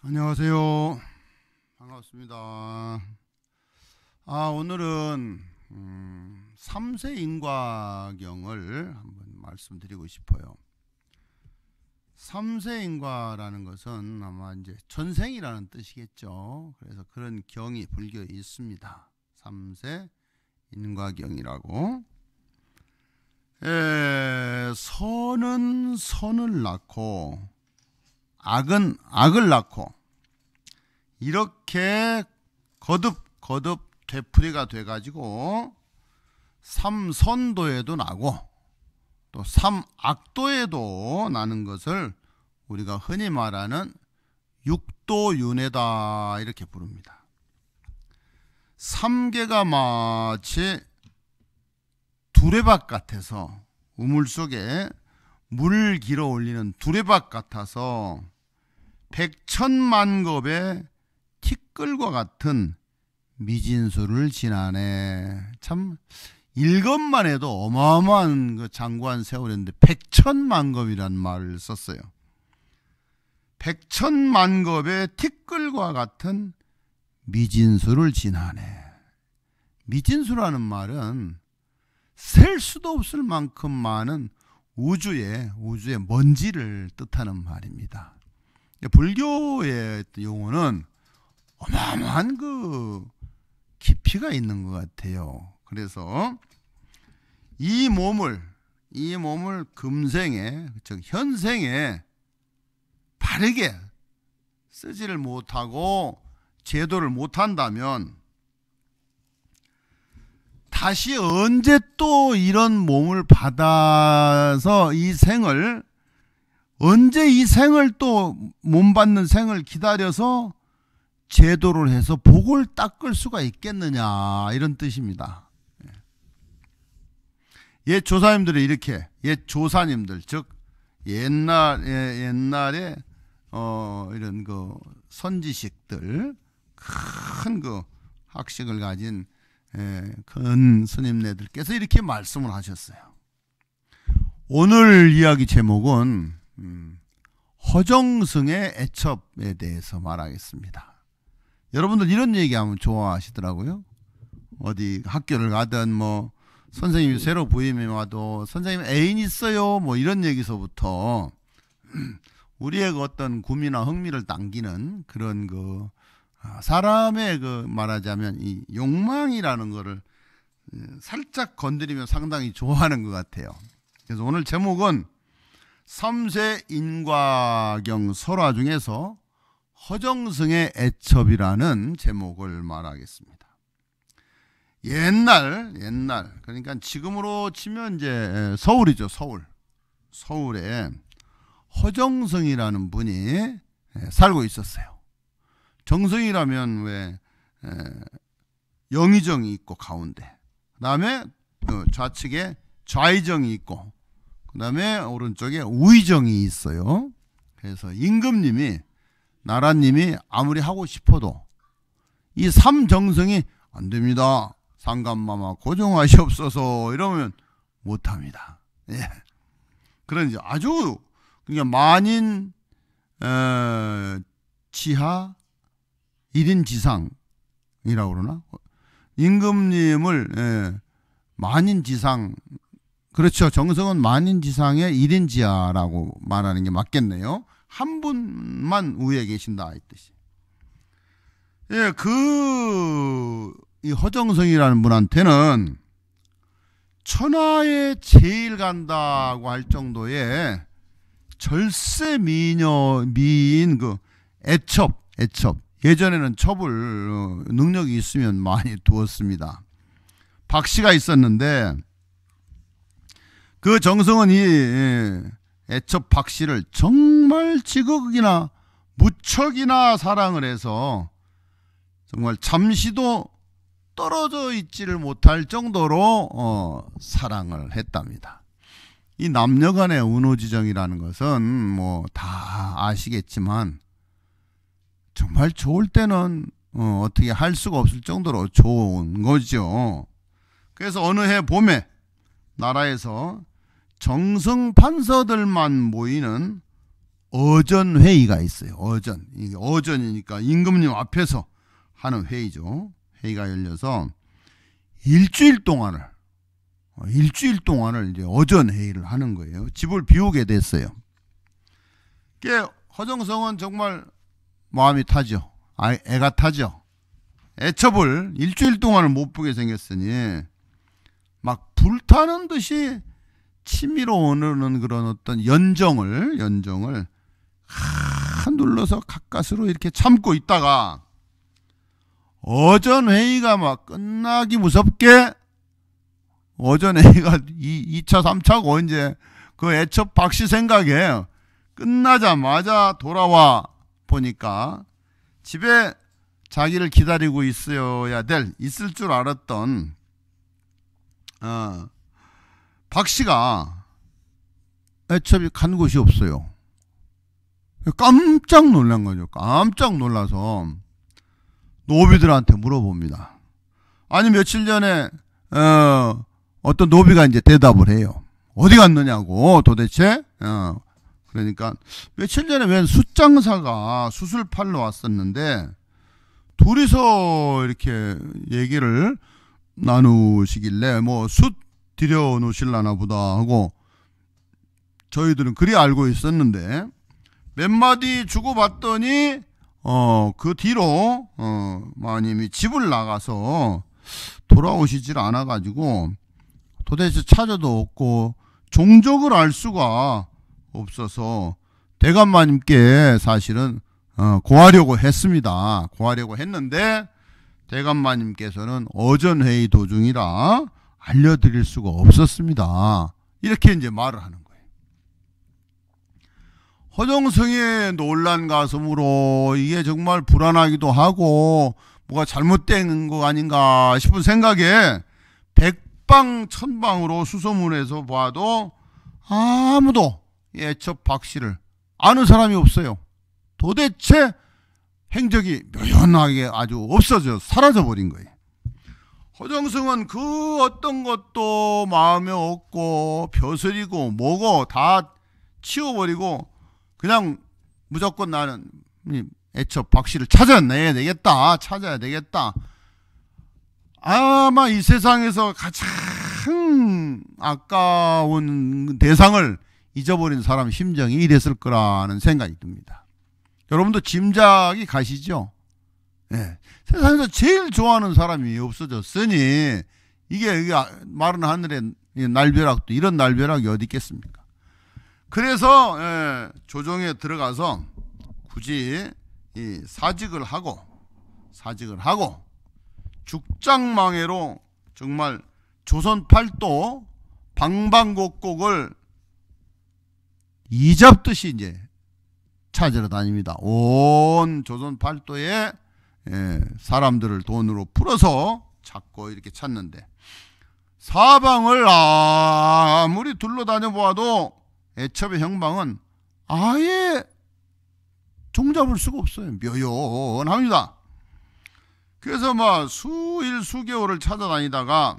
안녕하세요. 반갑습니다. 아, 오늘은 음, 3세 인과경을 한번 말씀드리고 싶어요. 3세 인과라는 것은 아마 이제 전생이라는 뜻이겠죠. 그래서 그런 경이 불교에 있습니다. 3세 인과경이라고. 에, 예, 선은 선을 낳고 악은 악을 낳고 이렇게 거듭 거듭 되풀이가 돼가지고 삼선도에도 나고 또 삼악도에도 나는 것을 우리가 흔히 말하는 육도윤회다 이렇게 부릅니다. 삼계가 마치 두레박 같아서 우물 속에 물 길어 올리는 두레박 같아서 백천만 겁의 티끌과 같은 미진수를 지나네. 참 일것만 해도 어마어마한 그 장관 세월인데 백천만 겁이란 말을 썼어요. 백천만 겁의 티끌과 같은 미진수를 지나네. 미진수라는 말은 셀 수도 없을 만큼 많은 우주의 우주의 먼지를 뜻하는 말입니다. 그러니까 불교의 용어는 어마어마한 그 깊이가 있는 것 같아요. 그래서 이 몸을 이 몸을 금생에 즉 현생에 바르게 쓰지를 못하고 제도를 못한다면 다시 언제 또 이런 몸을 받아서 이 생을 언제 이 생을 또 못 받는 생을 기다려서 제도를 해서 복을 닦을 수가 있겠느냐 이런 뜻입니다. 예. 옛 조사님들이 이렇게 옛 조사님들 즉 옛날 예, 옛날에 어 이런 그 선지식들 큰 그 학식을 가진 예, 큰 스님네들께서 이렇게 말씀을 하셨어요. 오늘 이야기 제목은 음, 허정승의 애첩에 대해서 말하겠습니다. 여러분들 이런 얘기하면 좋아하시더라고요. 어디 학교를 가든 뭐 선생님이 새로 부임해 와도 선생님 애인 있어요 뭐 이런 얘기서부터 우리의 그 어떤 구미나 흥미를 당기는 그런 그 아, 사람의 그 말하자면 이 욕망이라는 거를 예, 살짝 건드리면 상당히 좋아하는 것 같아요. 그래서 오늘 제목은 삼세 인과경 설화 중에서 허정승의 애첩이라는 제목을 말하겠습니다. 옛날 옛날 그러니까 지금으로 치면 이제 서울이죠 서울 서울에 허정승이라는 분이 살고 있었어요. 정승이라면 왜 영의정이 있고 가운데 그다음에 그 좌측에 좌의정이 있고 그다음에 오른쪽에 우의정이 있어요. 그래서 임금님이 나라님이 아무리 하고 싶어도 이 삼정성이 안 됩니다. 상감마마 고정하시옵소서 이러면 못합니다. 예. 그런 이제 아주 그러니까 만인 에, 지하 1인 지상이라고 그러나 임금님을 예, 만인 지상 그렇죠. 정성은 만인 지상의 일인 지하라고 말하는 게 맞겠네요. 한 분만 우에 계신다 이 뜻이. 예, 그이 허정성이라는 분한테는 천하에 제일 간다고 할 정도의 절세 미녀 미인 그 애첩 애첩 예전에는 첩을 어, 능력이 있으면 많이 두었습니다. 박씨가 있었는데 그 정성은 이 애첩 박 씨를 정말 지극이나 무척이나 사랑을 해서 정말 잠시도 떨어져 있지를 못할 정도로 어, 사랑을 했답니다. 이 남녀 간의 운호지정이라는 것은 뭐 다 아시겠지만 정말 좋을 때는 어, 어떻게 할 수가 없을 정도로 좋은 거죠. 그래서 어느 해 봄에 나라에서 정성 판서들만 모이는 어전 회의가 있어요. 어전. 이게 어전이니까 임금님 앞에서 하는 회의죠. 회의가 열려서 일주일 동안을 어, 일주일 동안을 이제 어전 회의를 하는 거예요. 집을 비우게 됐어요. 게 허정성은 정말 마음이 타죠. 애가 타죠. 애첩을 일주일 동안을 못 보게 생겼으니 막 불타는 듯이 취미로 오르는 그런 어떤 연정을 연정을 한 눌러서 가까스로 이렇게 참고 있다가 어전 회의가 막 끝나기 무섭게 어전 회의가 이 2차 3차고 이제 그 애첩 박씨 생각에 끝나자마자 돌아와 보니까 집에 자기를 기다리고 있어야 될 있을 줄 알았던 어, 박 씨가 애첩이 간 곳이 없어요. 깜짝 놀란 거죠. 깜짝 놀라서 노비들한테 물어봅니다. 아니 며칠 전에 어, 어떤 노비가 이제 대답을 해요. 어디 갔느냐고 도대체. 어, 그러니까 며칠 전에 웬 숫장사가 수술 팔러 왔었는데 둘이서 이렇게 얘기를 나누시길래 뭐숫 들여 놓으실라나 보다 하고 저희들은 그리 알고 있었는데 몇 마디 주고받더니 어 그 뒤로 어 마님이 집을 나가서 돌아오시질 않아 가지고 도대체 찾아도 없고 종족을 알 수가 없어서 대감 마님께 사실은 어, 고하려고 했습니다. 고하려고 했는데 대감마님께서는 어전회의 도중이라 알려드릴 수가 없었습니다. 이렇게 이제 말을 하는 거예요. 허정성의 논란 가슴으로 이게 정말 불안하기도 하고 뭐가 잘못된 거 아닌가 싶은 생각에 백방천방으로 수소문에서 봐도 아무도 예첩 박 씨를 아는 사람이 없어요. 도대체 행적이 묘연하게 아주 없어져 사라져 버린 거예요. 허정승은 그 어떤 것도 마음에 없고 벼슬이고 뭐고 다 치워버리고 그냥 무조건 나는 애초 박씨를 찾아내야 되겠다 찾아야 되겠다 아마 이 세상에서 가장 아까운 대상을 잊어버린 사람 심정이 이랬을 거라는 생각이 듭니다 여러분도 짐작이 가시죠 예. 세상에서 제일 좋아하는 사람이 없어졌으니 이게 이게 아, 마른 하늘에 날벼락도 이런 날벼락이 어디 있겠습니까? 그래서 예, 조정에 들어가서 굳이 이 사직을 하고 사직을 하고 죽장망해로 정말 조선 팔도 방방곡곡을 이잡듯이 이제 찾으러 다닙니다. 온 조선 팔도에 예, 사람들을 돈으로 풀어서 자꾸 이렇게 찾는데 사방을 아무리 둘러다녀 보아도 애첩의 형방은 아예 종잡을 수가 없어요. 묘연합니다. 그래서 막 수일 수개월을 찾아다니다가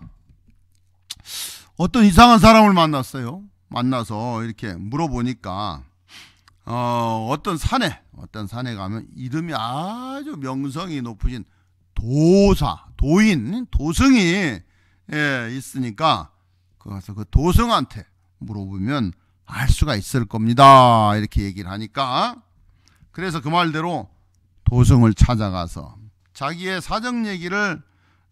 어떤 이상한 사람을 만났어요. 만나서 이렇게 물어보니까 어, 어떤 산에 어떤 산에 가면 이름이 아주 명성이 높으신 도사, 도인, 도승이 예, 있으니까 그래서 그 도승한테 물어보면 알 수가 있을 겁니다. 이렇게 얘기를 하니까 그래서 그 말대로 도승을 찾아가서 자기의 사정 얘기를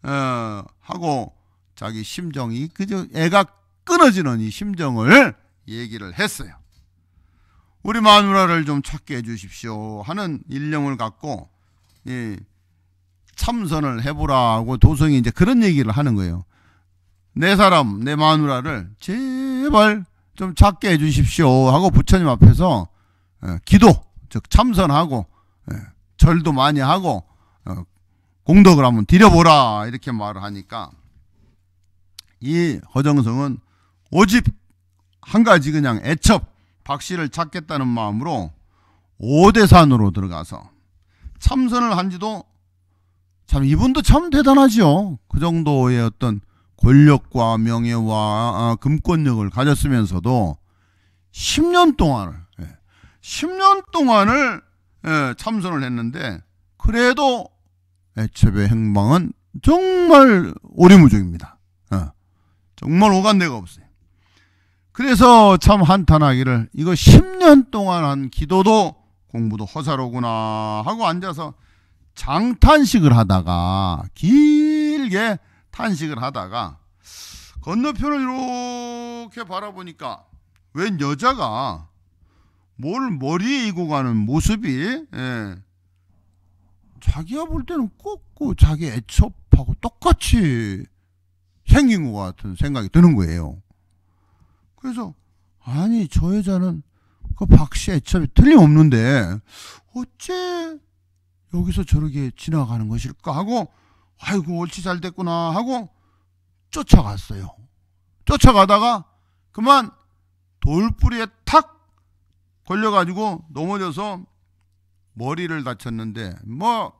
어, 하고 자기 심정이 그저 애가 끊어지는 이 심정을 얘기를 했어요. 우리 마누라를 좀 찾게 해주십시오 하는 일념을 갖고 예, 참선을 해보라고 도성이 이제 그런 얘기를 하는 거예요. 내 사람, 내 마누라를 제발 좀 찾게 해주십시오 하고 부처님 앞에서 예, 기도, 즉 참선하고 예, 절도 많이 하고 어, 공덕을 한번 드려보라 이렇게 말을 하니까 이 허정성은 오직 한 가지 그냥 애첩 박 씨를 찾겠다는 마음으로 오대산으로 들어가서 참선을 한 지도 참 이분도 참 대단하지요. 그 정도의 어떤 권력과 명예와 아, 금권력을 가졌으면서도 10년 동안을 10년 예, 동안을 예, 참선을 했는데 그래도 애첩의 행방은 정말 오리무중입니다. 어, 정말 오간데가 없어요. 그래서 참 한탄하기를 이거 10년 동안 한 기도도 공부도 허사로구나 하고 앉아서 장탄식을 하다가 길게 탄식을 하다가 건너편을 이렇게 바라보니까 웬 여자가 뭘 머리에 이고 가는 모습이 예. 자기가 볼 때는 꼭 자기 애첩하고 똑같이 생긴 것 같은 생각이 드는 거예요. 그래서 아니 저 여자는 그 박씨 애첩이 틀림없는데 어째 여기서 저렇게 지나가는 것일까 하고 아이고 옳지 잘 됐구나 하고 쫓아갔어요. 쫓아가다가 그만 돌뿌리에 탁 걸려가지고 넘어져서 머리를 다쳤는데 뭐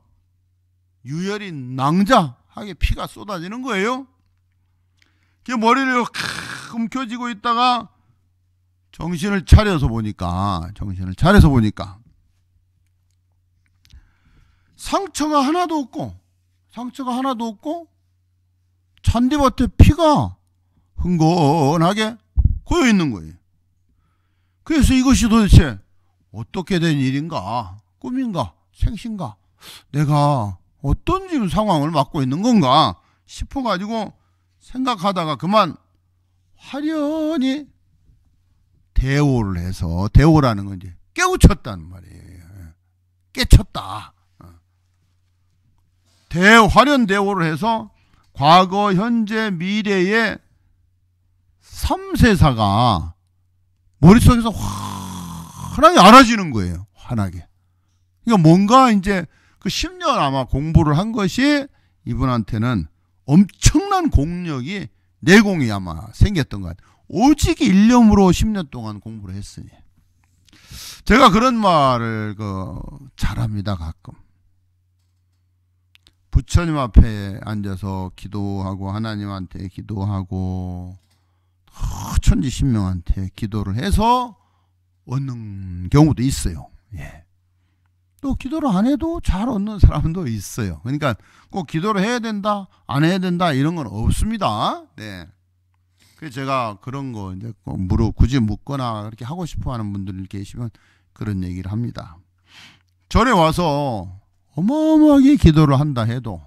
유혈이 낭자하게 피가 쏟아지는 거예요. 그 머리를 움켜쥐고 있다가 정신을 차려서 보니까 정신을 차려서 보니까 상처가 하나도 없고 상처가 하나도 없고 잔디밭에 피가 흥건하게 고여 있는 거예요. 그래서 이것이 도대체 어떻게 된 일인가? 꿈인가? 생신가? 내가 어떤 지금 상황을 맡고 있는 건가? 싶어가지고 생각하다가 그만 화련히 대오를 해서 대오라는 건 이제 깨우쳤다는 말이에요. 깨쳤다. 어. 대화련 대오를 해서 과거, 현재, 미래의 삼세사가 머릿속에서 환하게 알아지는 거예요. 환하게. 그러니까 뭔가 이제 그 10년 아마 공부를 한 것이 이분한테는 엄청난 공력이 내공이 아마 생겼던 것 같아요. 오직 일념으로 10년 동안 공부를 했으니. 제가 그런 말을 그 잘합니다 가끔. 부처님 앞에 앉아서 기도하고 하나님한테 기도하고 천지신명한테 기도를 해서 얻는 경우도 있어요. 예. 또 기도를 안 해도 잘 얻는 사람도 있어요. 그러니까 꼭 기도를 해야 된다, 안 해야 된다 이런 건 없습니다. 네. 그래 제가 그런 거 이제 물어 굳이 묻거나 그렇게 하고 싶어 하는 분들 계시면 그런 얘기를 합니다. 절에 와서 어마어마하게 기도를 한다 해도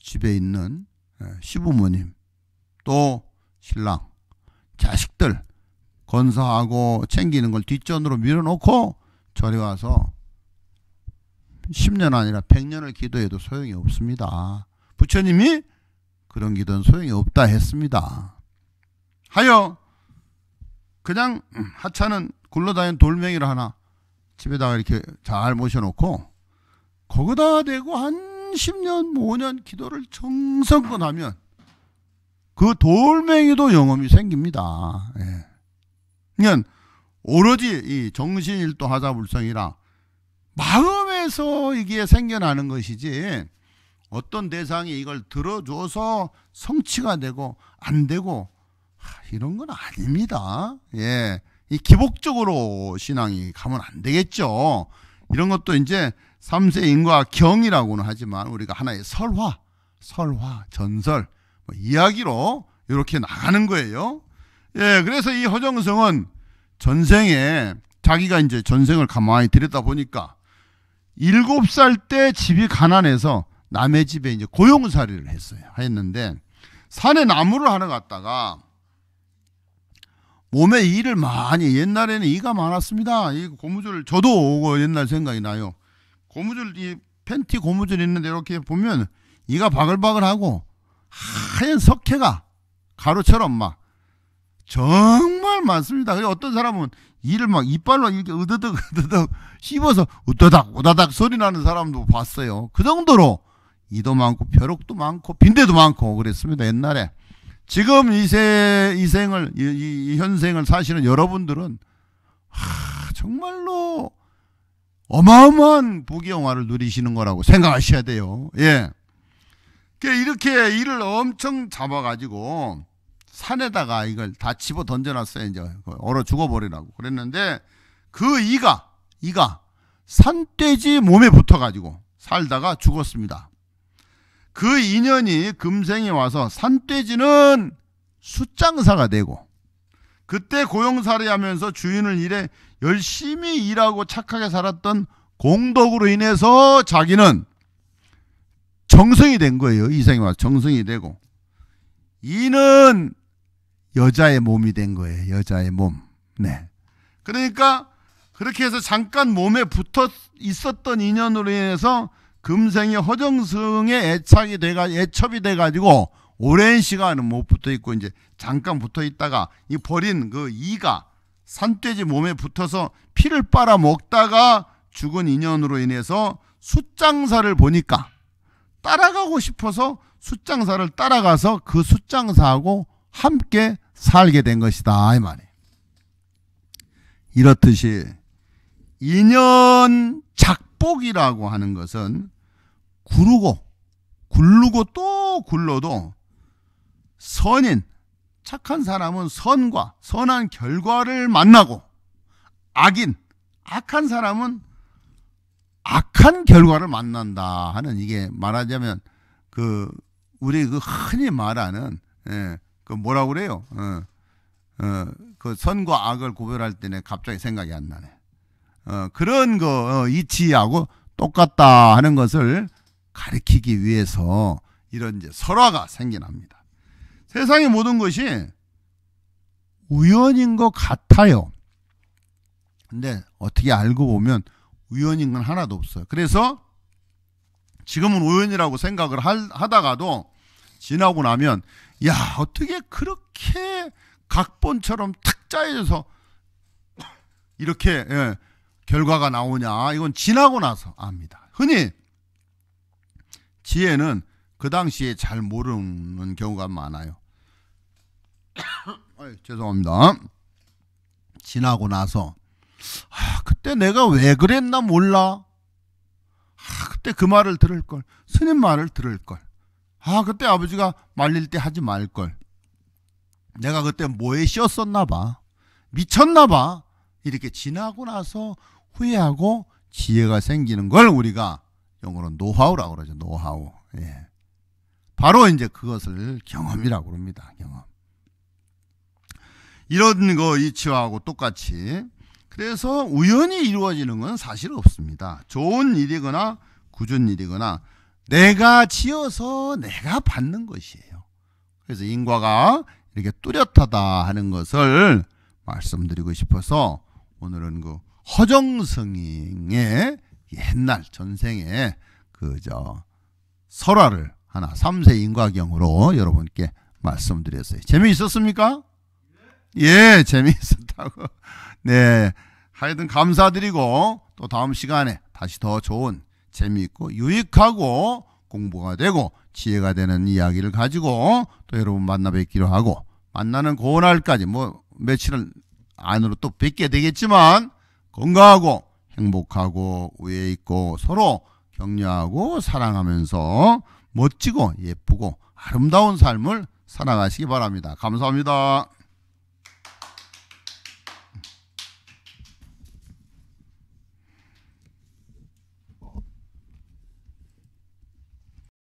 집에 있는 예, 시부모님 또 신랑 자식들 건사하고 챙기는 걸 뒷전으로 밀어놓고 절에 와서 10년 아니라 100년을 기도해도 소용이 없습니다. 부처님이 그런 기도는 소용이 없다 했습니다. 하여 그냥 하찮은 굴러다니는 돌멩이를 하나 집에다가 이렇게 잘 모셔놓고 거기다 대고 한 10년, 5년 기도를 정성껏 하면 그 돌멩이도 영험이 생깁니다. 예. 그러 그러니까 오로지 이 정신일도 하자불성이라 마음 그래서 이게 생겨나는 것이지 어떤 대상이 이걸 들어줘서 성취가 되고 안 되고 이런 건 아닙니다. 예. 이 기복적으로 신앙이 가면 안 되겠죠. 이런 것도 이제 삼세 인과 경이라고는 하지만 우리가 하나의 설화, 설화, 전설, 뭐 이야기로 이렇게 나가는 거예요. 예, 그래서 이 허정성은 전생에 자기가 이제 전생을 가만히 들여다 보니까 일곱 살 때 집이 가난해서 남의 집에 이제 고용살이를 했어요. 했는데 산에 나무를 하러 갔다가 몸에 일을 많이 옛날에는 이가 많았습니다. 이 고무줄 저도 오고 옛날 생각이 나요. 고무줄 이 팬티 고무줄 있는데 이렇게 보면 이가 바글바글하고 하얀 석회가 가루처럼 막 정말 많습니다. 그리고 어떤 사람은 이를 막 이빨로 이렇게 으드득 으드득 씹어서 으다닥 오다닥 소리 나는 사람도 봤어요. 그 정도로 이도 많고 벼룩도 많고 빈대도 많고 그랬습니다. 옛날에. 지금 이세 이생을 이, 이, 이 현생을 사시는 여러분들은 하, 정말로 어마어마한 부귀영화를 누리시는 거라고 생각하셔야 돼요. 예. 그러니까 이렇게 일을 엄청 잡아가지고 산에다가 이걸 다 집어 던져놨어요. 이제 그 얼어 죽어버리라고 그랬는데 그 이가 이가 산돼지 몸에 붙어가지고 살다가 죽었습니다. 그 인연이 금생에 와서 산돼지는 숫장사가 되고 그때 고용사를 하면서 주인을 일해 열심히 일하고 착하게 살았던 공덕으로 인해서 자기는 정성이 된 거예요. 이생에 와서 정성이 되고 이는 여자의 몸이 된 거예요. 여자의 몸. 네. 그러니까 그렇게 해서 잠깐 몸에 붙어 있었던 인연으로 인해서 금생의허정성의 애착이 돼가 애첩이 돼가지고 오랜 시간은 못 붙어 있고 이제 잠깐 붙어 있다가 이 버린 그 이가 산돼지 몸에 붙어서 피를 빨아 먹다가 죽은 인연으로 인해서 숫장사를 보니까 따라가고 싶어서 숫장사를 따라가서 그 숫장사하고 함께 살게 된 것이다 이 말이에요. 이렇듯이 인연 작복이라고 하는 것은 구르고 굴르고 또 굴러도 선인 착한 사람은 선과 선한 결과를 만나고 악인 악한 사람은 악한 결과를 만난다 하는 이게 말하자면 그 우리 그 흔히 말하는 예, 그 뭐라 그래요? 어, 어, 그 선과 악을 구별할 때는 갑자기 생각이 안 나네. 어, 그런 거 어, 이치하고 똑같다 하는 것을 가리키기 위해서 이런 이제 설화가 생겨납니다. 세상의 모든 것이 우연인 것 같아요. 근데 어떻게 알고 보면 우연인 건 하나도 없어요. 그래서 지금은 우연이라고 생각을 하, 다가도 지나고 나면 야 어떻게 그렇게 각본처럼 탁 짜여져서 이렇게 예, 결과가 나오냐 이건 지나고 나서 압니다. 흔히 지혜는 그 당시에 잘 모르는 경우가 많아요. 아이, 죄송합니다. 지나고 나서 아, 그때 내가 왜 그랬나 몰라. 아, 그때 그 말을 들을 걸 스님 말을 들을 걸. 아, 그때 아버지가 말릴 때 하지 말걸. 내가 그때 뭐에 씌었었나 봐. 미쳤나 봐. 이렇게 지나고 나서 후회하고 지혜가 생기는 걸 우리가 영어로 노하우라고 그러죠. 노하우. 예. 바로 이제 그것을 경험이라고 그니다 경험. 이런 거 이치와하고 똑같이 그래서 우연히 이루어지는 건 사실 없습니다. 좋은 일이거나 굳은 일이거나 내가 지어서 내가 받는 것이에요. 그래서 인과가 이렇게 뚜렷하다 하는 것을 말씀드리고 싶어서 오늘은 그 허정성의 옛날 전생에 그저 설화를 하나 3세 인과경으로 여러분께 말씀드렸어요. 재미있었습니까? 예, 재미있었다고. 네. 하여튼 감사드리고 또 다음 시간에 다시 더 좋은 재미있고 유익하고 공부가 되고 지혜가 되는 이야기를 가지고 또 여러분 만나 뵙기로 하고 만나는 고날까지 그 뭐 며칠 안으로 또 뵙게 되겠지만 건강하고 행복하고 위에 있고 서로 격려하고 사랑하면서 멋지고 예쁘고 아름다운 삶을 살아가시기 바랍니다. 감사합니다.